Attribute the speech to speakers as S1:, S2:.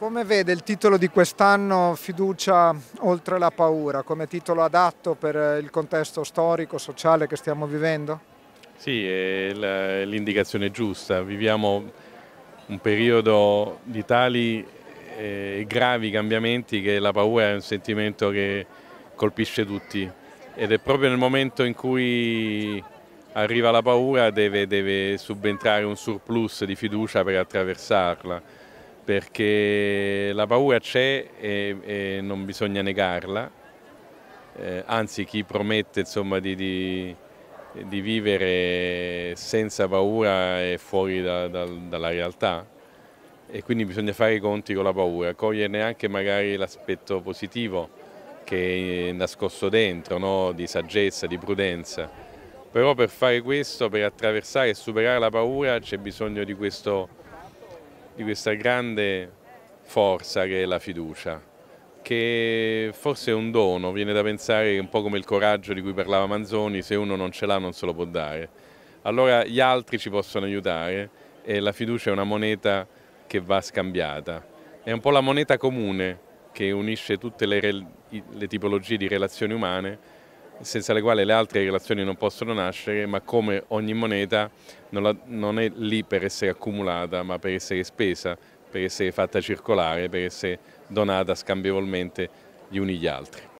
S1: Come vede il titolo di quest'anno Fiducia oltre la paura, come titolo adatto per eh, il contesto storico, sociale che stiamo vivendo?
S2: Sì, è eh, l'indicazione giusta. Viviamo un periodo di tali eh, gravi cambiamenti che la paura è un sentimento che colpisce tutti ed è proprio nel momento in cui arriva la paura deve, deve subentrare un surplus di fiducia per attraversarla perché la paura c'è e, e, non bisogna negarla, eh, anzi chi promette insomma, di, di, di, vivere senza paura è fuori da, da, dalla realtà e quindi bisogna fare i conti con la paura, coglierne anche magari l'aspetto positivo che è nascosto dentro, no? di saggezza, di prudenza. Però per fare questo, per attraversare e superare la paura c'è bisogno di questo di questa grande forza che è la fiducia, che forse è un dono, viene da pensare un po' come il coraggio di cui parlava Manzoni, se uno non ce l'ha non se lo può dare. Allora gli altri ci possono aiutare e la fiducia è una moneta che va scambiata. È un po' la moneta comune che unisce tutte le, le tipologie di relazioni umane senza le quali le altre relazioni non possono nascere, ma come ogni moneta non, la, non, è lì per essere accumulata, ma per essere spesa, per essere fatta circolare, per essere donata scambievolmente gli uni gli altri.